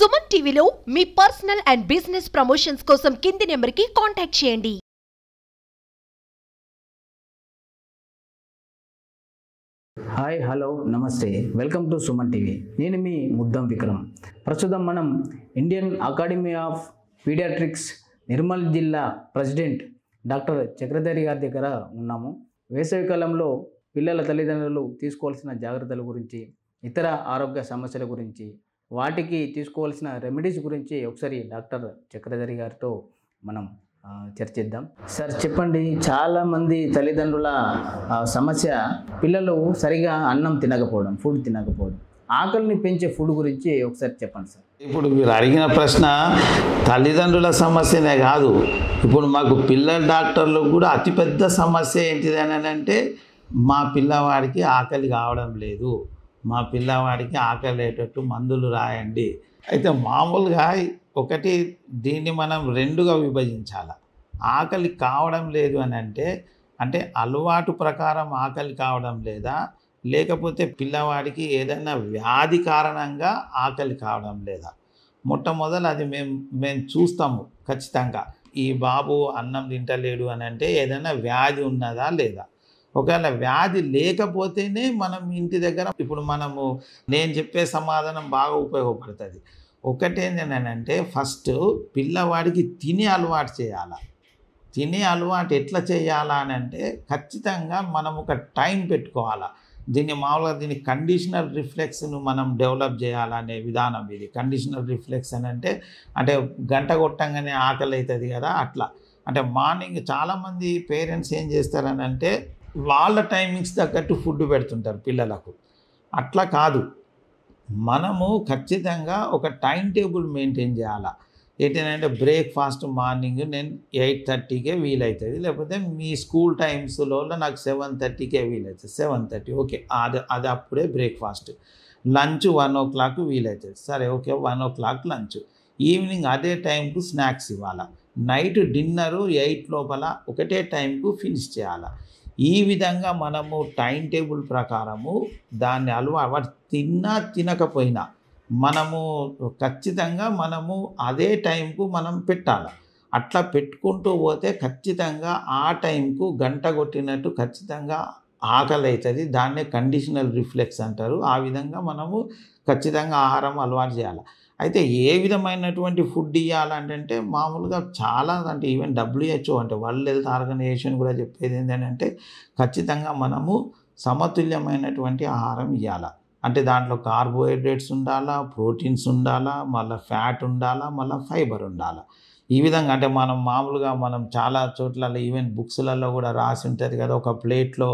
సుమన్ టీవీలో మీ personal and business promotions కోసం కింది నెంబర్కి కాంటాక్ట్ చేయండి హాయ్ హలో నమస్తే వెల్కమ్ టు సుమన్ టీవీ నేను మీ ముద్దం విక్రమ్ ప్రస్తుతం మనం Indian Academy of Pediatrics Nirmal జిల్లా ప్రెసిడెంట్ డాక్టర్ చక్రధారి గారి దగ్గర ఉన్నాము వేసవికాలంలో పిల్లల తల్లిదండ్రులు తీసుకోవాల్సిన జాగ్రత్తల గురించి ఇతర ఆరోగ్య సమస్యల గురించి వాటికి తీసుకోవాల్సిన రెమెడీస్ గురించి ఒకసారి డాక్టర్ చక్రధరి గారితో మనం చర్చిద్దాం సార్ చెప్పండి చాలామంది తల్లిదండ్రుల సమస్య పిల్లలు సరిగా అన్నం తినకపోవడం ఫుడ్ తినకపోవడం ఆకలిని పెంచే ఫుడ్ గురించి ఒకసారి చెప్పండి సార్ ఇప్పుడు మీరు అడిగిన ప్రశ్న తల్లిదండ్రుల సమస్యనే కాదు ఇప్పుడు మాకు పిల్లల డాక్టర్లు కూడా అతిపెద్ద సమస్య ఏంటిదని అంటే మా పిల్లవాడికి ఆకలి కావడం లేదు మా పిల్లవాడికి ఆకలేటట్టు మందులు రాయండి అయితే మామూలుగా ఒకటి దీన్ని మనం రెండుగా విభజించాలి ఆకలి కావడం లేదు అని అంటే అంటే అలవాటు ప్రకారం ఆకలి కావడం లేదా లేకపోతే పిల్లవాడికి ఏదైనా వ్యాధి కారణంగా ఆకలి కావడం లేదా మొట్టమొదలు అది మేము మేము చూస్తాము ఖచ్చితంగా ఈ బాబు అన్నం తింటలేడు అని అంటే ఏదైనా వ్యాధి ఉన్నదా లేదా ఒకవేళ వ్యాధి లేకపోతేనే మనం ఇంటి దగ్గర ఇప్పుడు మనము నేను చెప్పే సమాధానం బాగా ఉపయోగపడుతుంది ఒకటేంటంటే ఫస్ట్ పిల్లవాడికి తిని అలవాటు చేయాలి తినే అలవాటు ఎట్లా చేయాలా అని అంటే ఖచ్చితంగా మనం ఒక టైం పెట్టుకోవాలా దీన్ని మామూలుగా దీన్ని కండిషనర్ రిఫ్లెక్స్ను మనం డెవలప్ చేయాలనే విధానం ఇది కండిషనర్ రిఫ్లెక్స్ అని అంటే అంటే గంట కొట్టంగానే ఆకలి అవుతుంది కదా అట్లా అంటే మార్నింగ్ చాలామంది పేరెంట్స్ ఏం చేస్తారని అంటే వాళ్ళ టైమింగ్స్ తగ్గట్టు ఫుడ్ పెడుతుంటారు పిల్లలకు అట్లా కాదు మనము ఖచ్చితంగా ఒక టైం టేబుల్ మెయింటైన్ చేయాలా ఏంటంటే బ్రేక్ఫాస్ట్ మార్నింగ్ నేను ఎయిట్ థర్టీకే వీలవుతుంది లేకపోతే మీ స్కూల్ టైమ్స్లో నాకు సెవెన్ థర్టీకే వీలవుతుంది సెవెన్ థర్టీ ఓకే అది అది అప్పుడే breakfast lunch one o'clock వీలవుతుంది సరే okay one o'clock lunch evening అదే టైంకు స్నాక్స్ ఇవ్వాలా నైట్ డిన్నరు ఎయిట్ లోపల ఒకటే టైంకు ఫినిష్ చేయాలా ఈ విధంగా మనము టైం టేబుల్ ప్రకారము దాన్ని అలవా వాటి తిన్నా తినకపోయినా మనము ఖచ్చితంగా మనము అదే టైంకు మనం పెట్టాలి అట్లా పెట్టుకుంటూ పోతే ఖచ్చితంగా ఆ టైంకు గంట కొట్టినట్టు ఖచ్చితంగా ఆకలి అవుతుంది దాన్నే కండిషనల్ రిఫ్లెక్స్ అంటారు ఆ విధంగా మనము ఖచ్చితంగా ఆహారం అలవాటు చేయాలి అయితే ఏ విధమైనటువంటి ఫుడ్ ఇవ్వాలంటే మామూలుగా చాలా అంటే ఈవెన్ డబ్ల్యూహెచ్ఓ అంటే వరల్డ్ హెల్త్ ఆర్గనైజేషన్ కూడా చెప్పేది ఏంటంటే ఖచ్చితంగా మనము సమతుల్యమైనటువంటి ఆహారం ఇవ్వాలి అంటే దాంట్లో కార్బోహైడ్రేట్స్ ఉండాలా ప్రోటీన్స్ ఉండాలా మళ్ళీ ఫ్యాట్ ఉండాలా మళ్ళీ ఫైబర్ ఉండాలా ఈ విధంగా అంటే మనం మామూలుగా మనం చాలా చోట్ల ఈవెన్ బుక్స్లలో కూడా రాసి ఉంటుంది కదా ఒక ప్లేట్లో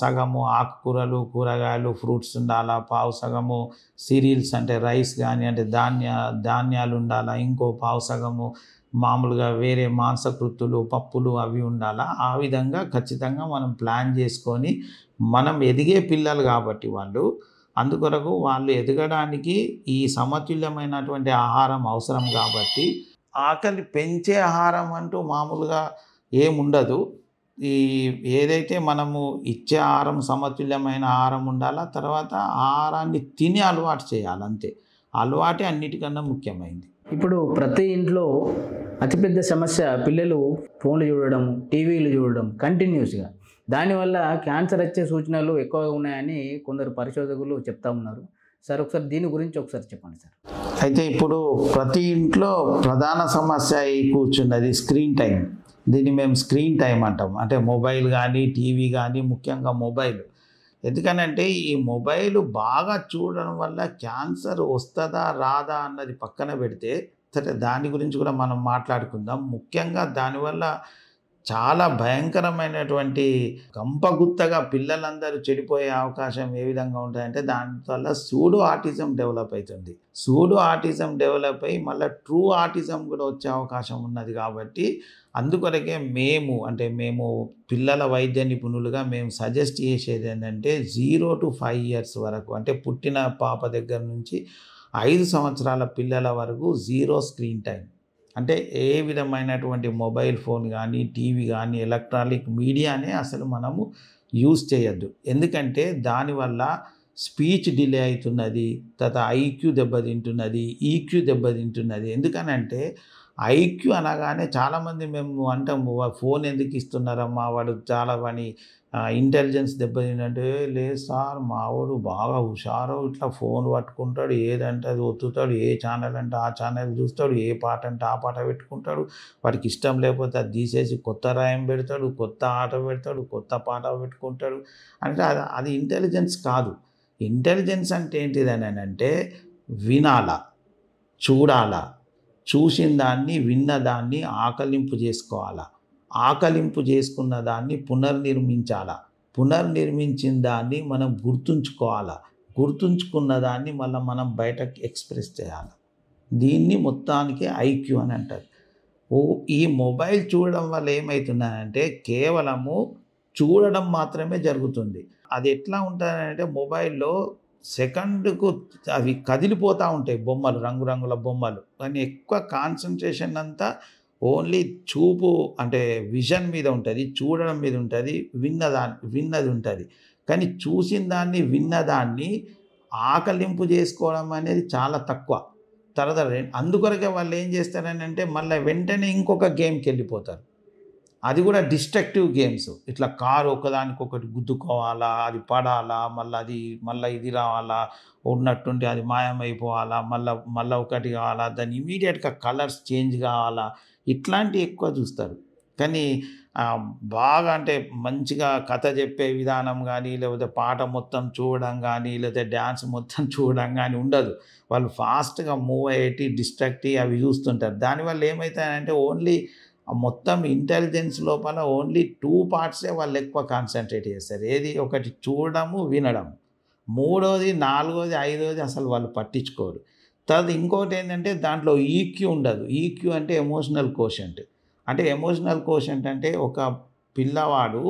సగము ఆకుకూరలు కూరగాయలు ఫ్రూట్స్ ఉండాలా పావు సగము సీరియల్స్ అంటే రైస్ కానీ అంటే ధాన్య ధాన్యాలు ఉండాలా ఇంకో పావు సగము మామూలుగా వేరే మాంసకృత్తులు పప్పులు అవి ఉండాలా ఆ విధంగా ఖచ్చితంగా మనం ప్లాన్ చేసుకొని మనం ఎదిగే పిల్లలు కాబట్టి వాళ్ళు అందుకొరకు వాళ్ళు ఎదగడానికి ఈ సమతుల్యమైనటువంటి ఆహారం అవసరం కాబట్టి ఆకలి పెంచే ఆహారం అంటూ మామూలుగా ఏముండదు ఈ ఏదైతే మనము ఇచ్చే ఆహారం సమతుల్యమైన ఆహారం ఉండాలా తర్వాత ఆహారాన్ని తిని అలవాటు చేయాలి అంతే అలవాటే అన్నిటికన్నా ముఖ్యమైనది ఇప్పుడు ప్రతి ఇంట్లో అతిపెద్ద సమస్య పిల్లలు ఫోన్లు చూడడం టీవీలు చూడడం కంటిన్యూస్గా దానివల్ల క్యాన్సర్ వచ్చే సూచనలు ఎక్కువగా ఉన్నాయని కొందరు పరిశోధకులు చెప్తా ఉన్నారు సార్ ఒకసారి దీని గురించి ఒకసారి చెప్పండి సార్ అయితే ఇప్పుడు ప్రతి ఇంట్లో ప్రధాన సమస్య అయి కూర్చున్నది స్క్రీన్ టైం దీన్ని మేము స్క్రీన్ టైం అంటాం అంటే మొబైల్ కానీ టీవీ కానీ ముఖ్యంగా మొబైల్ ఎందుకనంటే ఈ మొబైల్ బాగా చూడడం వల్ల క్యాన్సర్ వస్తుందా రాదా అన్నది పక్కన పెడితే సరే దాని గురించి కూడా మనం మాట్లాడుకుందాం ముఖ్యంగా దానివల్ల చాలా భయంకరమైనటువంటి కంపగుత్తగా పిల్లలందరూ చెడిపోయే అవకాశం ఏ విధంగా ఉంటాయంటే దానివల్ల సూడు ఆర్టిజం డెవలప్ అవుతుంది సూడు ఆర్టిజం డెవలప్ అయ్యి మళ్ళీ ట్రూ ఆర్టిజం కూడా వచ్చే అవకాశం ఉన్నది కాబట్టి అందుకొరకే మేము అంటే మేము పిల్లల వైద్య నిపుణులుగా మేము సజెస్ట్ చేసేది ఏంటంటే జీరో టు ఫైవ్ ఇయర్స్ వరకు అంటే పుట్టిన పాప దగ్గర నుంచి ఐదు సంవత్సరాల పిల్లల వరకు జీరో స్క్రీన్ టైం అంటే ఏ విధమైనటువంటి మొబైల్ ఫోన్ కానీ టీవీ కానీ ఎలక్ట్రానిక్ మీడియానే అసలు మనము యూజ్ చేయొద్దు ఎందుకంటే దానివల్ల స్పీచ్ డిలే అవుతున్నది తర్వాత ఐక్యూ దెబ్బతింటున్నది ఈక్యూ దెబ్బతింటున్నది ఎందుకనంటే ఐక్యూ అనగానే చాలామంది మేము అంటాము ఫోన్ ఎందుకు ఇస్తున్నారమ్మా వాడు చాలా పని ఇంటెలిజెన్స్ దెబ్బతిందంటే లేదు సార్ మావాడు బాగా హుషారు ఇట్లా ఫోన్ పట్టుకుంటాడు ఏదంటే అది ఒత్తుతాడు ఏ ఛానల్ అంటే ఆ ఛానల్ చూస్తాడు ఏ పాట అంటే ఆ పాట పెట్టుకుంటాడు వాడికి ఇష్టం లేకపోతే అది తీసేసి కొత్త రాయం పెడతాడు కొత్త ఆట పెడతాడు కొత్త పాట పెట్టుకుంటాడు అంటే అది అది ఇంటెలిజెన్స్ కాదు ఇంటెలిజెన్స్ అంటే ఏంటిదని అంటే వినాలా చూడాలా చూసిన దాన్ని విన్నదాన్ని ఆకలింపు చేసుకోవాలా ఆకలింపు చేసుకున్న దాన్ని పునర్నిర్మించాలా పునర్నిర్మించిన దాన్ని మనం గుర్తుంచుకోవాలా గుర్తుంచుకున్న దాన్ని మళ్ళీ మనం బయటకు ఎక్స్ప్రెస్ చేయాలి దీన్ని మొత్తానికి ఐక్యూ అని అంటారు ఓ ఈ మొబైల్ చూడడం వల్ల ఏమవుతున్నానంటే కేవలము చూడడం మాత్రమే జరుగుతుంది అది ఎట్లా ఉంటుందంటే మొబైల్లో సెకండ్కు అవి కదిలిపోతూ ఉంటాయి బొమ్మలు రంగురంగుల బొమ్మలు కానీ ఎక్కువ కాన్సన్ట్రేషన్ అంతా ఓన్లీ చూపు అంటే విజన్ మీద ఉంటుంది చూడడం మీద ఉంటుంది విన్నదా విన్నది ఉంటుంది కానీ చూసిన దాన్ని విన్నదాన్ని ఆకలింపు చేసుకోవడం అనేది చాలా తక్కువ తర్వాత అందుకొరకే వాళ్ళు ఏం చేస్తారని అంటే మళ్ళీ వెంటనే ఇంకొక గేమ్కి వెళ్ళిపోతారు అది కూడా డిస్ట్రక్టివ్ గేమ్స్ ఇట్లా కారు ఒకదానికొకటి గుద్దుకోవాలా అది పడాలా మళ్ళీ అది మళ్ళీ ఇది రావాలా ఉన్నట్టుంటే అది మాయమైపోవాలా మళ్ళీ మళ్ళీ ఒకటి కావాలా దాని ఇమీడియట్గా కలర్స్ చేంజ్ కావాలా ఇట్లాంటివి ఎక్కువ చూస్తారు కానీ బాగా అంటే మంచిగా కథ చెప్పే విధానం కానీ లేకపోతే పాట మొత్తం చూడడం కానీ లేకపోతే డ్యాన్స్ మొత్తం చూడడం కానీ ఉండదు వాళ్ళు ఫాస్ట్గా మూవ్ అయ్యేటి డిస్ట్రాక్ట్ అవి చూస్తుంటారు దానివల్ల ఏమవుతాయంటే ఓన్లీ మొత్తం ఇంటెలిజెన్స్ లోపల ఓన్లీ టూ పార్ట్సే వాళ్ళు ఎక్కువ కాన్సన్ట్రేట్ చేస్తారు ఏది ఒకటి చూడడము వినడం మూడోది నాలుగోది ఐదోది అసలు వాళ్ళు పట్టించుకోరు తర్వాత ఇంకోటి ఏంటంటే దాంట్లో ఈక్యూ e ఉండదు ఈక్యూ e అంటే ఎమోషనల్ కోషంట్ అంటే ఎమోషనల్ కోషంట్ అంటే ఒక పిల్లవాడు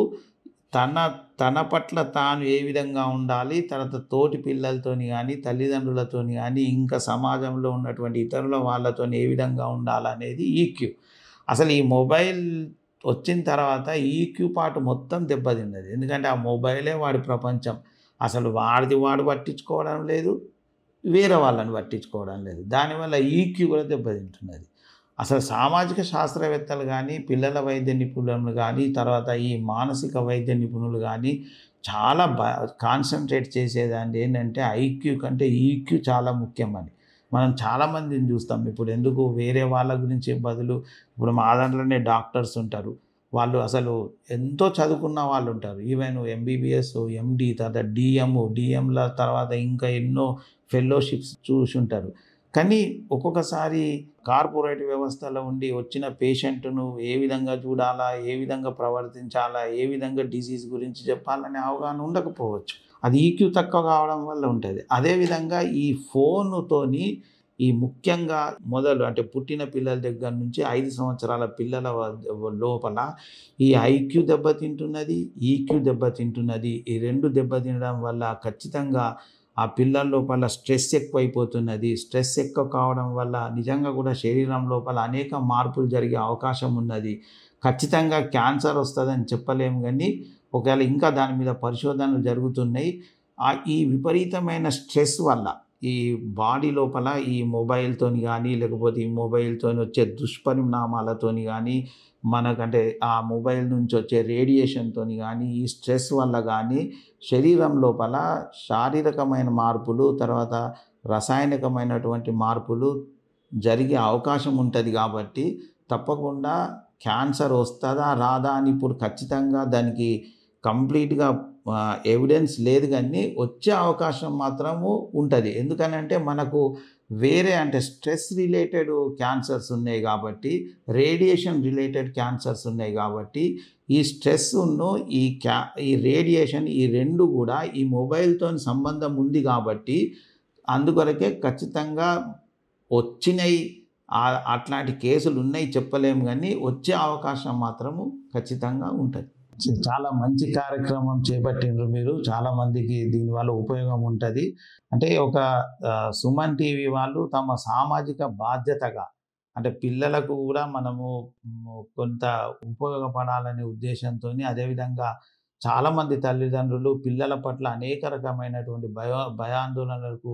తన తన పట్ల తాను ఏ విధంగా ఉండాలి తర్వాత తోటి పిల్లలతోని కానీ తల్లిదండ్రులతోని కానీ ఇంకా సమాజంలో ఉన్నటువంటి ఇతరుల వాళ్ళతోని ఏ విధంగా ఉండాలనేది ఈక్యూ e అసలు ఈ మొబైల్ వచ్చిన తర్వాత ఈక్యూ e పాటు మొత్తం దెబ్బతిన్నది ఎందుకంటే ఆ మొబైలే వాడి ప్రపంచం అసలు వాడిది వాడు పట్టించుకోవడం లేదు వేరే వాళ్ళని పట్టించుకోవడం లేదు దానివల్ల ఈక్యూ e కూడా దెబ్బతింటున్నది అసలు సామాజిక శాస్త్రవేత్తలు కానీ పిల్లల వైద్య నిపుణులు కానీ తర్వాత ఈ మానసిక వైద్య నిపుణులు కానీ చాలా బా కాన్సన్ట్రేట్ చేసేదాన్ని ఏంటంటే ఐక్యూ కంటే ఈక్యూ e చాలా ముఖ్యమని మనం చాలామందిని చూస్తాం ఇప్పుడు ఎందుకు వేరే వాళ్ళ గురించి బదులు ఇప్పుడు మా దాంట్లోనే డాక్టర్స్ ఉంటారు వాళ్ళు అసలు ఎంతో చదువుకున్న వాళ్ళు ఉంటారు ఈవెన్ ఎంబీబీఎస్ ఎండి తర్వాత డిఎం డిఎంల తర్వాత ఇంకా ఎన్నో ఫెలోషిప్స్ చూసి ఉంటారు కానీ ఒక్కొక్కసారి కార్పొరేట్ వ్యవస్థలో ఉండి వచ్చిన పేషెంట్ను ఏ విధంగా చూడాలా ఏ విధంగా ప్రవర్తించాలా ఏ విధంగా డిసీజ్ గురించి చెప్పాలనే అవగాహన ఉండకపోవచ్చు అది ఈక్యూ e తక్కువ కావడం వల్ల ఉంటుంది అదేవిధంగా ఈ ఫోనుతోని ఈ ముఖ్యంగా మొదలు అంటే పుట్టిన పిల్లల దగ్గర నుంచి ఐదు సంవత్సరాల పిల్లల లోపల ఈ ఐక్యూ దెబ్బతింటున్నది ఈక్యూ e దెబ్బతింటున్నది ఈ రెండు దెబ్బతినడం వల్ల ఖచ్చితంగా ఆ పిల్లల లోపల స్ట్రెస్ ఎక్కువైపోతున్నది స్ట్రెస్ ఎక్కువ కావడం వల్ల నిజంగా కూడా శరీరం లోపల అనేక మార్పులు జరిగే అవకాశం ఉన్నది ఖచ్చితంగా క్యాన్సర్ వస్తుందని చెప్పలేము కానీ ఒకవేళ ఇంకా దాని మీద పరిశోధనలు జరుగుతున్నాయి ఈ విపరీతమైన స్ట్రెస్ వల్ల ఈ బాడీ లోపల ఈ మొబైల్తో కానీ లేకపోతే ఈ మొబైల్తో వచ్చే దుష్పరిణామాలతో కానీ మనకంటే ఆ మొబైల్ నుంచి వచ్చే రేడియేషన్తో కానీ ఈ స్ట్రెస్ వల్ల కానీ శరీరం లోపల శారీరకమైన మార్పులు తర్వాత రసాయనికమైనటువంటి మార్పులు జరిగే అవకాశం ఉంటుంది కాబట్టి తప్పకుండా క్యాన్సర్ వస్తుందా రాదా అని ఇప్పుడు ఖచ్చితంగా దానికి కంప్లీట్గా ఎవిడెన్స్ లేదు కానీ వచ్చే అవకాశం మాత్రము ఉంటుంది ఎందుకనంటే మనకు వేరే అంటే స్ట్రెస్ రిలేటెడ్ క్యాన్సర్స్ ఉన్నాయి కాబట్టి రేడియేషన్ రిలేటెడ్ క్యాన్సర్స్ ఉన్నాయి కాబట్టి ఈ స్ట్రెస్ను ఈ క్యా ఈ రేడియేషన్ ఈ రెండు కూడా ఈ మొబైల్తో సంబంధం ఉంది కాబట్టి అందుకొరకే ఖచ్చితంగా వచ్చినాయి అట్లాంటి కేసులు ఉన్నాయి చెప్పలేము కానీ వచ్చే అవకాశం మాత్రము ఖచ్చితంగా ఉంటుంది చాలా మంచి కార్యక్రమం చేపట్టిండ్రు మీరు చాలామందికి దీనివల్ల ఉపయోగం ఉంటుంది అంటే ఒక సుమన్ టీవీ వాళ్ళు తమ సామాజిక బాధ్యతగా అంటే పిల్లలకు కూడా మనము కొంత ఉపయోగపడాలనే ఉద్దేశంతో అదేవిధంగా చాలామంది తల్లిదండ్రులు పిల్లల పట్ల అనేక రకమైనటువంటి భయ భయాందోళనలకు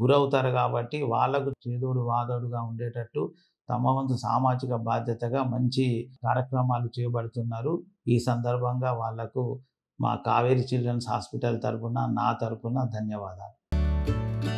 గురవుతారు కాబట్టి వాళ్ళకు చేదోడు వాదోడుగా ఉండేటట్టు తమ వంతు సామాజిక బాధ్యతగా మంచి కార్యక్రమాలు చేపడుతున్నారు ఈ సందర్భంగా వాళ్లకు మా కావేరీ చిల్డ్రన్స్ హాస్పిటల్ తరపున నా తరపున ధన్యవాదాలు